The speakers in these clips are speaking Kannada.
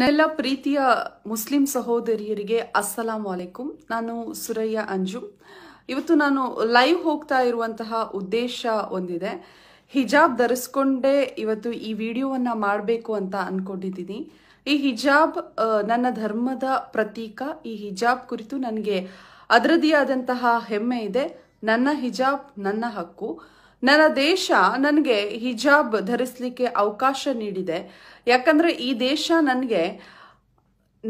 ನೆಲ್ಲ ಪ್ರೀತಿಯ ಮುಸ್ಲಿಂ ಸಹೋದರಿಯರಿಗೆ ಅಸ್ಸಲಾಂ ವಾಲೇಕುಂ ನಾನು ಸುರಯ್ಯ ಅಂಜು ಇವತ್ತು ನಾನು ಲೈವ್ ಹೋಗ್ತಾ ಇರುವಂತಹ ಉದ್ದೇಶ ಒಂದಿದೆ ಹಿಜಾಬ್ ಧರಿಸ್ಕೊಂಡೇ ಇವತ್ತು ಈ ವಿಡಿಯೋವನ್ನು ಮಾಡಬೇಕು ಅಂತ ಅಂದ್ಕೊಂಡಿದ್ದೀನಿ ಈ ಹಿಜಾಬ್ ನನ್ನ ಧರ್ಮದ ಪ್ರತೀಕ ಈ ಹಿಜಾಬ್ ಕುರಿತು ನನಗೆ ಅದರದೇ ಆದಂತಹ ಹೆಮ್ಮೆ ಇದೆ ನನ್ನ ಹಿಜಾಬ್ ನನ್ನ ಹಕ್ಕು ನನ್ನ ದೇಶ ನನಗೆ ಹಿಜಾಬ್ ಧರಿಸಲಿಕ್ಕೆ ಅವಕಾಶ ನೀಡಿದೆ ಯಾಕಂದರೆ ಈ ದೇಶ ನನಗೆ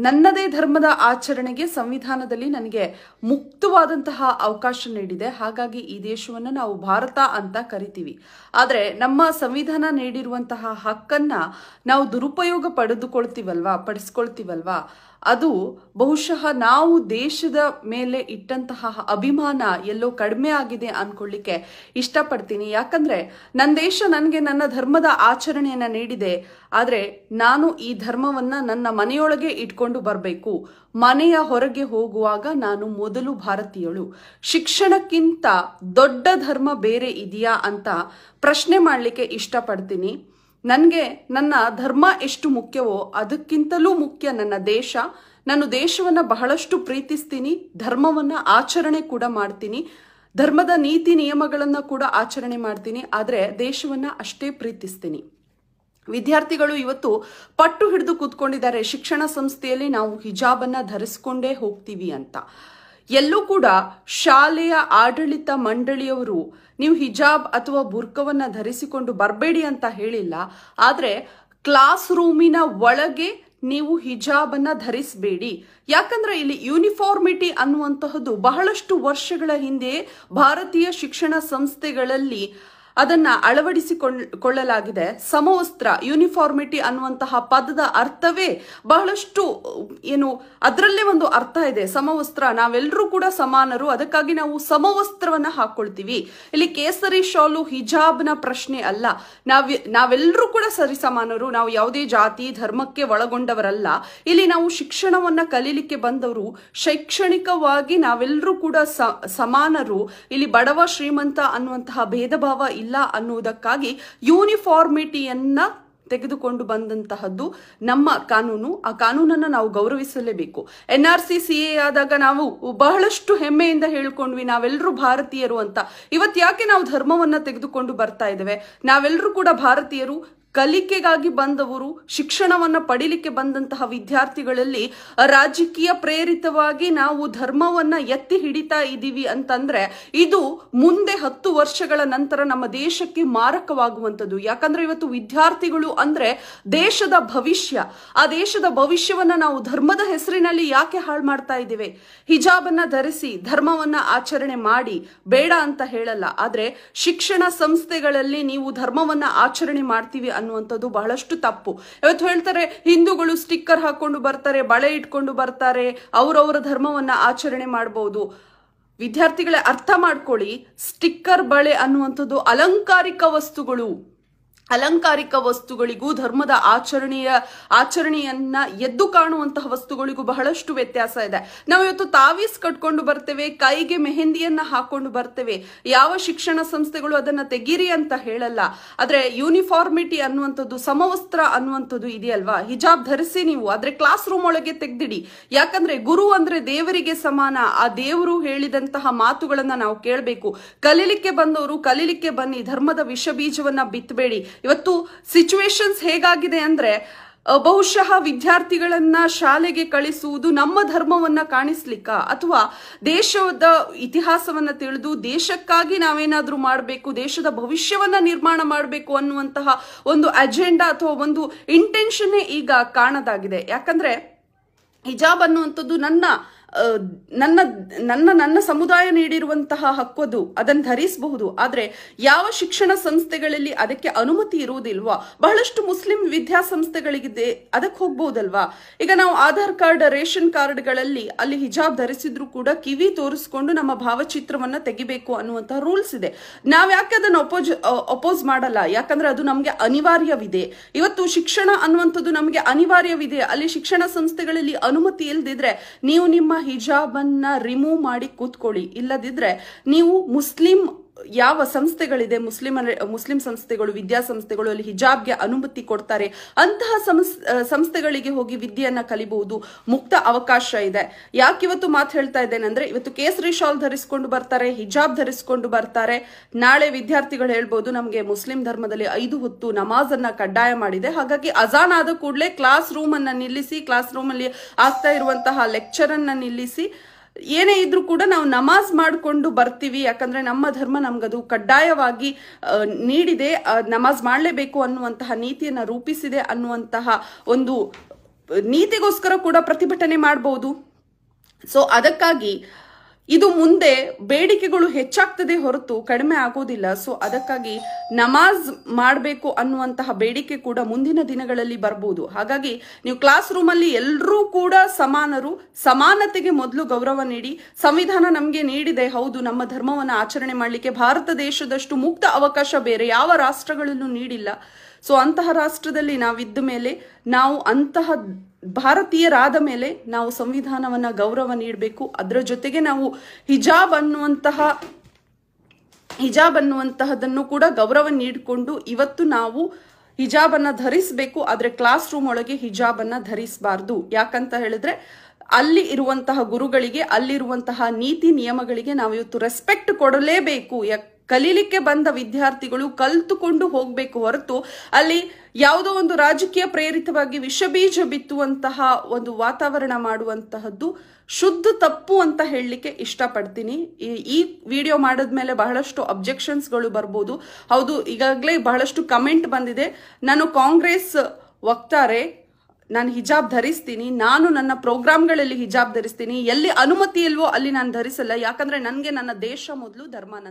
ನನ್ನದೇ ಧರ್ಮದ ಆಚರಣೆಗೆ ಸಂವಿಧಾನದಲ್ಲಿ ನನಗೆ ಮುಕ್ತವಾದಂತಹ ಅವಕಾಶ ನೀಡಿದೆ ಹಾಗಾಗಿ ಈ ದೇಶವನ್ನು ನಾವು ಭಾರತ ಅಂತ ಕರಿತೀವಿ ಆದರೆ ನಮ್ಮ ಸಂವಿಧಾನ ನೀಡಿರುವಂತಹ ಹಕ್ಕನ್ನು ನಾವು ದುರುಪಯೋಗ ಪಡೆದುಕೊಳ್ತೀವಲ್ವಾ ಪಡಿಸ್ಕೊಳ್ತೀವಲ್ವಾ ಅದು ಬಹುಶಃ ನಾವು ದೇಶದ ಮೇಲೆ ಇಟ್ಟಂತಹ ಅಭಿಮಾನ ಎಲ್ಲೋ ಕಡಿಮೆ ಆಗಿದೆ ಅನ್ಕೊಳ್ಳಿಕ್ಕೆ ಇಷ್ಟಪಡ್ತೀನಿ ಯಾಕಂದ್ರೆ ನನ್ನ ದೇಶ ನನಗೆ ನನ್ನ ಧರ್ಮದ ಆಚರಣೆಯನ್ನು ನೀಡಿದೆ ಆದರೆ ನಾನು ಈ ಧರ್ಮವನ್ನ ನನ್ನ ಮನೆಯೊಳಗೆ ಇಟ್ಕೊಂಡು ಬರಬೇಕು ಮನೆಯ ಹೊರಗೆ ಹೋಗುವಾಗ ನಾನು ಮೊದಲು ಭಾರತೀಯಳು ಶಿಕ್ಷಣಕ್ಕಿಂತ ದೊಡ್ಡ ಧರ್ಮ ಬೇರೆ ಇದೆಯಾ ಅಂತ ಪ್ರಶ್ನೆ ಮಾಡಲಿಕ್ಕೆ ಇಷ್ಟಪಡ್ತೀನಿ ನನಗೆ ನನ್ನ ಧರ್ಮ ಎಷ್ಟು ಮುಖ್ಯವೋ ಅದಕ್ಕಿಂತಲೂ ಮುಖ್ಯ ನನ್ನ ದೇಶ ನಾನು ದೇಶವನ್ನು ಬಹಳಷ್ಟು ಪ್ರೀತಿಸ್ತೀನಿ ಧರ್ಮವನ್ನು ಆಚರಣೆ ಕೂಡ ಮಾಡ್ತೀನಿ ಧರ್ಮದ ನೀತಿ ನಿಯಮಗಳನ್ನು ಕೂಡ ಆಚರಣೆ ಮಾಡ್ತೀನಿ ಆದರೆ ದೇಶವನ್ನು ಅಷ್ಟೇ ಪ್ರೀತಿಸ್ತೀನಿ ವಿದ್ಯಾರ್ಥಿಗಳು ಇವತ್ತು ಪಟ್ಟು ಹಿಡಿದು ಕೂತ್ಕೊಂಡಿದ್ದಾರೆ ಶಿಕ್ಷಣ ಸಂಸ್ಥೆಯಲ್ಲಿ ನಾವು ಹಿಜಾಬನ್ನು ಧರಿಸ್ಕೊಂಡೇ ಹೋಗ್ತೀವಿ ಅಂತ ಎಲ್ಲೂ ಕೂಡ ಶಾಲೆಯ ಆಡಳಿತ ಮಂಡಳಿಯವರು ನೀವು ಹಿಜಾಬ್ ಅಥವಾ ಬುರ್ಕವನ್ನ ಧರಿಸಿಕೊಂಡು ಬರಬೇಡಿ ಅಂತ ಹೇಳಿಲ್ಲ ಆದರೆ ಕ್ಲಾಸ್ ರೂಮಿನ ಒಳಗೆ ನೀವು ಹಿಜಾಬ್ ಅನ್ನ ಧರಿಸಬೇಡಿ ಯಾಕಂದ್ರೆ ಇಲ್ಲಿ ಯೂನಿಫಾರ್ಮಿಟಿ ಅನ್ನುವಂತಹದ್ದು ಬಹಳಷ್ಟು ವರ್ಷಗಳ ಹಿಂದೆ ಭಾರತೀಯ ಶಿಕ್ಷಣ ಸಂಸ್ಥೆಗಳಲ್ಲಿ ಅದನ್ನ ಅಳವಡಿಸಿಕೊಳ್ಳಲಾಗಿದೆ ಸಮವಸ್ತ್ರ ಯೂನಿಫಾರ್ಮಿಟಿ ಅನ್ನುವಂತಹ ಪದದ ಅರ್ಥವೇ ಬಹಳಷ್ಟು ಏನು ಅದರಲ್ಲೇ ಒಂದು ಅರ್ಥ ಇದೆ ಸಮವಸ್ತ್ರ ನಾವೆಲ್ಲರೂ ಕೂಡ ಸಮಾನರು ಅದಕ್ಕಾಗಿ ನಾವು ಸಮವಸ್ತ್ರವನ್ನ ಹಾಕೊಳ್ತೀವಿ ಇಲ್ಲಿ ಕೇಸರಿ ಶಾಲು ಹಿಜಾಬ್ನ ಪ್ರಶ್ನೆ ಅಲ್ಲ ನಾವ್ ನಾವೆಲ್ಲರೂ ಕೂಡ ಸರಿ ಸಮಾನರು ನಾವು ಯಾವುದೇ ಜಾತಿ ಧರ್ಮಕ್ಕೆ ಒಳಗೊಂಡವರಲ್ಲ ಇಲ್ಲಿ ನಾವು ಶಿಕ್ಷಣವನ್ನ ಕಲೀಲಿಕ್ಕೆ ಬಂದವರು ಶೈಕ್ಷಣಿಕವಾಗಿ ನಾವೆಲ್ಲರೂ ಕೂಡ ಸಮಾನರು ಇಲ್ಲಿ ಬಡವ ಶ್ರೀಮಂತ ಅನ್ನುವಂತಹ ಭೇದ ಭಾವ ಇಲ್ಲ ಇಲ್ಲ ಅನ್ನುವುದಕ್ಕಾಗಿ ಯೂನಿಫಾರ್ಮಿಟಿಯನ್ನ ತೆಗೆದುಕೊಂಡು ಬಂದಂತಹದ್ದು ನಮ್ಮ ಕಾನೂನು ಆ ಕಾನೂನನ್ನು ನಾವು ಗೌರವಿಸಲೇಬೇಕು ಎನ್ ಆರ್ ಸಿ ಸಿ ಆದಾಗ ನಾವು ಬಹಳಷ್ಟು ಹೆಮ್ಮೆಯಿಂದ ಹೇಳ್ಕೊಂಡ್ವಿ ನಾವೆಲ್ಲರೂ ಭಾರತೀಯರು ಅಂತ ಇವತ್ತು ಯಾಕೆ ನಾವು ಧರ್ಮವನ್ನ ತೆಗೆದುಕೊಂಡು ಬರ್ತಾ ಇದ್ದೇವೆ ನಾವೆಲ್ಲರೂ ಕೂಡ ಭಾರತೀಯರು ಕಲಿಕೆಗಾಗಿ ಬಂದವರು ಶಿಕ್ಷಣವನ್ನು ಪಡೀಲಿಕ್ಕೆ ಬಂದಂತಹ ವಿದ್ಯಾರ್ಥಿಗಳಲ್ಲಿ ರಾಜಕೀಯ ಪ್ರೇರಿತವಾಗಿ ನಾವು ಧರ್ಮವನ್ನ ಎತ್ತಿ ಹಿಡಿತಾ ಇದ್ದೀವಿ ಅಂತಂದ್ರೆ ಇದು ಮುಂದೆ ಹತ್ತು ವರ್ಷಗಳ ನಂತರ ನಮ್ಮ ದೇಶಕ್ಕೆ ಮಾರಕವಾಗುವಂಥದ್ದು ಯಾಕಂದ್ರೆ ಇವತ್ತು ವಿದ್ಯಾರ್ಥಿಗಳು ಅಂದ್ರೆ ದೇಶದ ಭವಿಷ್ಯ ಆ ದೇಶದ ಭವಿಷ್ಯವನ್ನ ನಾವು ಧರ್ಮದ ಹೆಸರಿನಲ್ಲಿ ಯಾಕೆ ಹಾಳು ಮಾಡ್ತಾ ಇದ್ದೇವೆ ಹಿಜಾಬನ್ನ ಧರಿಸಿ ಧರ್ಮವನ್ನ ಆಚರಣೆ ಮಾಡಿ ಬೇಡ ಅಂತ ಹೇಳಲ್ಲ ಆದ್ರೆ ಶಿಕ್ಷಣ ಸಂಸ್ಥೆಗಳಲ್ಲಿ ನೀವು ಧರ್ಮವನ್ನ ಆಚರಣೆ ಮಾಡ್ತೀವಿ ಅನ್ನೋ ಅನ್ನುವಂಥದ್ದು ಬಹಳಷ್ಟು ತಪ್ಪು ಇವತ್ತು ಹೇಳ್ತಾರೆ ಹಿಂದೂಗಳು ಸ್ಟಿಕ್ಕರ್ ಹಾಕೊಂಡು ಬರ್ತಾರೆ ಬಳೆ ಇಟ್ಕೊಂಡು ಬರ್ತಾರೆ ಅವರವರ ಧರ್ಮವನ್ನ ಆಚರಣೆ ಮಾಡಬಹುದು ವಿದ್ಯಾರ್ಥಿಗಳೇ ಅರ್ಥ ಮಾಡ್ಕೊಳ್ಳಿ ಸ್ಟಿಕ್ಕರ್ ಬಳೆ ಅನ್ನುವಂಥದ್ದು ಅಲಂಕಾರಿಕ ವಸ್ತುಗಳು ಅಲಂಕಾರಿಕ ವಸ್ತುಗಳಿಗೂ ಧರ್ಮದ ಆಚರಣೆಯ ಆಚರಣೆಯನ್ನ ಎದ್ದು ಕಾಣುವಂತಹ ವಸ್ತುಗಳಿಗೂ ಬಹಳಷ್ಟು ವ್ಯತ್ಯಾಸ ಇದೆ ನಾವು ಇವತ್ತು ತಾವೀಸ್ ಕಟ್ಕೊಂಡು ಬರ್ತೇವೆ ಕೈಗೆ ಮೆಹಂದಿಯನ್ನ ಹಾಕೊಂಡು ಬರ್ತೇವೆ ಯಾವ ಶಿಕ್ಷಣ ಸಂಸ್ಥೆಗಳು ಅದನ್ನ ತೆಗೀರಿ ಅಂತ ಹೇಳಲ್ಲ ಆದ್ರೆ ಯೂನಿಫಾರ್ಮಿಟಿ ಅನ್ನುವಂಥದ್ದು ಸಮವಸ್ತ್ರ ಅನ್ನುವಂಥದ್ದು ಇದೆಯಲ್ವಾ ಹಿಜಾಬ್ ಧರಿಸಿ ನೀವು ಆದ್ರೆ ಕ್ಲಾಸ್ ರೂಮ್ ಒಳಗೆ ತೆಗ್ದಿಡಿ ಯಾಕಂದ್ರೆ ಗುರು ಅಂದ್ರೆ ದೇವರಿಗೆ ಸಮಾನ ಆ ದೇವರು ಹೇಳಿದಂತಹ ಮಾತುಗಳನ್ನ ನಾವು ಕೇಳಬೇಕು ಕಲೀಲಿಕ್ಕೆ ಬಂದವರು ಕಲೀಲಿಕ್ಕೆ ಬನ್ನಿ ಧರ್ಮದ ವಿಷ ಬೀಜವನ್ನ ಬಿತ್ತಬೇಡಿ ಇವತ್ತು ಸಿಚುವೇಶನ್ಸ್ ಹೇಗಾಗಿದೆ ಅಂದರೆ ಬಹುಶಃ ವಿದ್ಯಾರ್ಥಿಗಳನ್ನ ಶಾಲೆಗೆ ಕಳಿಸುವುದು ನಮ್ಮ ಧರ್ಮವನ್ನ ಕಾಣಿಸ್ಲಿಕ್ಕ ಅಥವಾ ದೇಶದ ಇತಿಹಾಸವನ್ನ ತಿಳಿದು ದೇಶಕ್ಕಾಗಿ ನಾವೇನಾದ್ರೂ ಮಾಡಬೇಕು ದೇಶದ ಭವಿಷ್ಯವನ್ನ ನಿರ್ಮಾಣ ಮಾಡಬೇಕು ಅನ್ನುವಂತಹ ಒಂದು ಅಜೆಂಡಾ ಅಥವಾ ಒಂದು ಇಂಟೆನ್ಷನ್ನೇ ಈಗ ಕಾಣದಾಗಿದೆ ಯಾಕಂದ್ರೆ ಹಿಜಾಬ್ ಅನ್ನುವಂಥದ್ದು ನನ್ನ ನನ್ನ ನನ್ನ ನನ್ನ ಸಮುದಾಯ ನೀಡಿರುವಂತಹ ಅದು ಅದನ್ನು ಧರಿಸಬಹುದು ಆದರೆ ಯಾವ ಶಿಕ್ಷಣ ಸಂಸ್ಥೆಗಳಲ್ಲಿ ಅದಕ್ಕೆ ಅನುಮತಿ ಇರುವುದಿಲ್ವಾ ಬಹಳಷ್ಟು ಮುಸ್ಲಿಂ ವಿದ್ಯಾಸಂಸ್ಥೆಗಳಿಗಿದೆ ಅದಕ್ಕೆ ಹೋಗ್ಬಹುದಲ್ವಾ ಈಗ ನಾವು ಆಧಾರ್ ಕಾರ್ಡ್ ರೇಷನ್ ಕಾರ್ಡ್ಗಳಲ್ಲಿ ಅಲ್ಲಿ ಹಿಜಾಬ್ ಧರಿಸಿದ್ರು ಕೂಡ ಕಿವಿ ತೋರಿಸ್ಕೊಂಡು ನಮ್ಮ ಭಾವಚಿತ್ರವನ್ನ ತೆಗಿಬೇಕು ಅನ್ನುವಂತಹ ರೂಲ್ಸ್ ಇದೆ ನಾವು ಯಾಕೆ ಅದನ್ನು ಅಪೋಜ್ ಅಪೋಸ್ ಮಾಡಲ್ಲ ಯಾಕಂದ್ರೆ ಅದು ನಮಗೆ ಅನಿವಾರ್ಯವಿದೆ ಇವತ್ತು ಶಿಕ್ಷಣ ಅನ್ನುವಂಥದ್ದು ನಮಗೆ ಅನಿವಾರ್ಯವಿದೆ ಅಲ್ಲಿ ಶಿಕ್ಷಣ ಸಂಸ್ಥೆಗಳಲ್ಲಿ ಅನುಮತಿ ಇಲ್ದಿದ್ರೆ ನೀವು ನಿಮ್ಮ ಹಿಜಾಬನ್ನ ರಿಮೂವ್ ಮಾಡಿ ಕೂತ್ಕೊಳ್ಳಿ ಇಲ್ಲದಿದ್ರೆ ನೀವು ಮುಸ್ಲಿಂ ಯಾವ ಸಂಸ್ಥೆಗಳಿದೆ ಮುಸ್ಲಿಮರ ಮುಸ್ಲಿಂ ಸಂಸ್ಥೆಗಳು ವಿದ್ಯಾಸಂಸ್ಥೆಗಳು ಅಲ್ಲಿ ಹಿಜಾಬ್ಗೆ ಅನುಮತಿ ಕೊಡ್ತಾರೆ ಅಂತಹ ಸಂಸ್ಥೆಗಳಿಗೆ ಹೋಗಿ ವಿದ್ಯೆಯನ್ನ ಕಲಿಬಹುದು ಮುಕ್ತ ಅವಕಾಶ ಇದೆ ಯಾಕೆ ಇವತ್ತು ಮಾತು ಹೇಳ್ತಾ ಇದ್ದೇನೆ ಅಂದ್ರೆ ಇವತ್ತು ಕೇಸರಿ ಶಾಲ್ ಧರಿಸಿಕೊಂಡು ಬರ್ತಾರೆ ಹಿಜಾಬ್ ಧರಿಸಿಕೊಂಡು ಬರ್ತಾರೆ ನಾಳೆ ವಿದ್ಯಾರ್ಥಿಗಳು ಹೇಳ್ಬಹುದು ನಮಗೆ ಮುಸ್ಲಿಂ ಧರ್ಮದಲ್ಲಿ ಐದು ಹೊತ್ತು ನಮಾಜ್ ಅನ್ನ ಕಡ್ಡಾಯ ಮಾಡಿದೆ ಹಾಗಾಗಿ ಅಜಾನ್ ಆದ ಕೂಡಲೇ ಕ್ಲಾಸ್ ರೂಮ್ ಅನ್ನ ನಿಲ್ಲಿಸಿ ಕ್ಲಾಸ್ ರೂಮ್ ಅಲ್ಲಿ ಆಗ್ತಾ ಇರುವಂತಹ ಲೆಕ್ಚರ್ ಅನ್ನ ನಿಲ್ಲಿಸಿ ಏನೇ ಇದ್ರೂ ಕೂಡ ನಾವು ನಮಾಜ್ ಮಾಡಿಕೊಂಡು ಬರ್ತೀವಿ ಯಾಕಂದ್ರೆ ನಮ್ಮ ಧರ್ಮ ನಮ್ಗದು ಕಡ್ಡಾಯವಾಗಿ ನೀಡಿದೆ ನಮಾಜ್ ಮಾಡಲೇಬೇಕು ಅನ್ನುವಂತಹ ನೀತಿಯನ್ನು ರೂಪಿಸಿದೆ ಅನ್ನುವಂತಹ ಒಂದು ನೀತಿಗೋಸ್ಕರ ಕೂಡ ಪ್ರತಿಭಟನೆ ಮಾಡಬಹುದು ಸೊ ಅದಕ್ಕಾಗಿ ಇದು ಮುಂದೆ ಬೇಡಿಕೆಗಳು ಹೆಚ್ಚಾಗ್ತದೆ ಹೊರತು ಕಡಿಮೆ ಆಗೋದಿಲ್ಲ ಸೊ ಅದಕ್ಕಾಗಿ ನಮಾಜ್ ಮಾಡಬೇಕು ಅನ್ನುವಂತಹ ಬೇಡಿಕೆ ಕೂಡ ಮುಂದಿನ ದಿನಗಳಲ್ಲಿ ಬರಬಹುದು ಹಾಗಾಗಿ ನೀವು ಕ್ಲಾಸ್ ರೂಮಲ್ಲಿ ಎಲ್ಲರೂ ಕೂಡ ಸಮಾನರು ಸಮಾನತೆಗೆ ಮೊದಲು ಗೌರವ ನೀಡಿ ಸಂವಿಧಾನ ನಮಗೆ ನೀಡಿದೆ ಹೌದು ನಮ್ಮ ಧರ್ಮವನ್ನು ಆಚರಣೆ ಮಾಡಲಿಕ್ಕೆ ಭಾರತ ದೇಶದಷ್ಟು ಮುಕ್ತ ಅವಕಾಶ ಬೇರೆ ಯಾವ ರಾಷ್ಟ್ರಗಳಲ್ಲೂ ನೀಡಿಲ್ಲ ಸೊ ಅಂತಹ ರಾಷ್ಟ್ರದಲ್ಲಿ ನಾವಿದ್ದ ಮೇಲೆ ನಾವು ಅಂತಹ ಭಾರತೀಯರಾದ ಮೇಲೆ ನಾವು ಸಂವಿಧಾನವನ್ನ ಗೌರವ ನೀಡಬೇಕು ಅದರ ಜೊತೆಗೆ ನಾವು ಹಿಜಾಬ್ ಅನ್ನುವಂತಹ ಹಿಜಾಬ್ ಅನ್ನುವಂತಹದನ್ನು ಕೂಡ ಗೌರವ ನೀಡಿಕೊಂಡು ಇವತ್ತು ನಾವು ಹಿಜಾಬ್ ಅನ್ನ ಧರಿಸಬೇಕು ಆದರೆ ಕ್ಲಾಸ್ ರೂಮ್ ಒಳಗೆ ಹಿಜಾಬನ್ನು ಧರಿಸಬಾರ್ದು ಯಾಕಂತ ಹೇಳಿದ್ರೆ ಅಲ್ಲಿ ಇರುವಂತಹ ಗುರುಗಳಿಗೆ ಅಲ್ಲಿರುವಂತಹ ನೀತಿ ನಿಯಮಗಳಿಗೆ ನಾವು ಇವತ್ತು ರೆಸ್ಪೆಕ್ಟ್ ಕೊಡಲೇಬೇಕು ಕಲೀಲಿಕ್ಕೆ ಬಂದ ವಿದ್ಯಾರ್ಥಿಗಳು ಕಲ್ತುಕೊಂಡು ಹೋಗಬೇಕು ಹೊರತು ಅಲ್ಲಿ ಯಾವುದೋ ಒಂದು ರಾಜಕೀಯ ಪ್ರೇರಿತವಾಗಿ ವಿಷ ಬೀಜ ಬಿತ್ತುವಂತಹ ಒಂದು ವಾತಾವರಣ ಮಾಡುವಂತಹದ್ದು ಶುದ್ಧ ತಪ್ಪು ಅಂತ ಹೇಳಲಿಕ್ಕೆ ಇಷ್ಟಪಡ್ತೀನಿ ಈ ವಿಡಿಯೋ ಮಾಡಿದ್ಮೇಲೆ ಬಹಳಷ್ಟು ಅಬ್ಜೆಕ್ಷನ್ಸ್ಗಳು ಬರ್ಬೋದು ಹೌದು ಈಗಾಗಲೇ ಬಹಳಷ್ಟು ಕಮೆಂಟ್ ಬಂದಿದೆ ನಾನು ಕಾಂಗ್ರೆಸ್ ವಕ್ತಾರೆ ನಾನು ಹಿಜಾಬ್ ಧರಿಸ್ತೀನಿ ನಾನು ನನ್ನ ಪ್ರೋಗ್ರಾಮ್ಗಳಲ್ಲಿ ಹಿಜಾಬ್ ಧರಿಸ್ತೀನಿ ಎಲ್ಲಿ ಅನುಮತಿ ಇಲ್ವೋ ಅಲ್ಲಿ ನಾನು ಧರಿಸಲ್ಲ ಯಾಕಂದ್ರೆ ನನಗೆ ನನ್ನ ದೇಶ ಮೊದಲು ಧರ್ಮ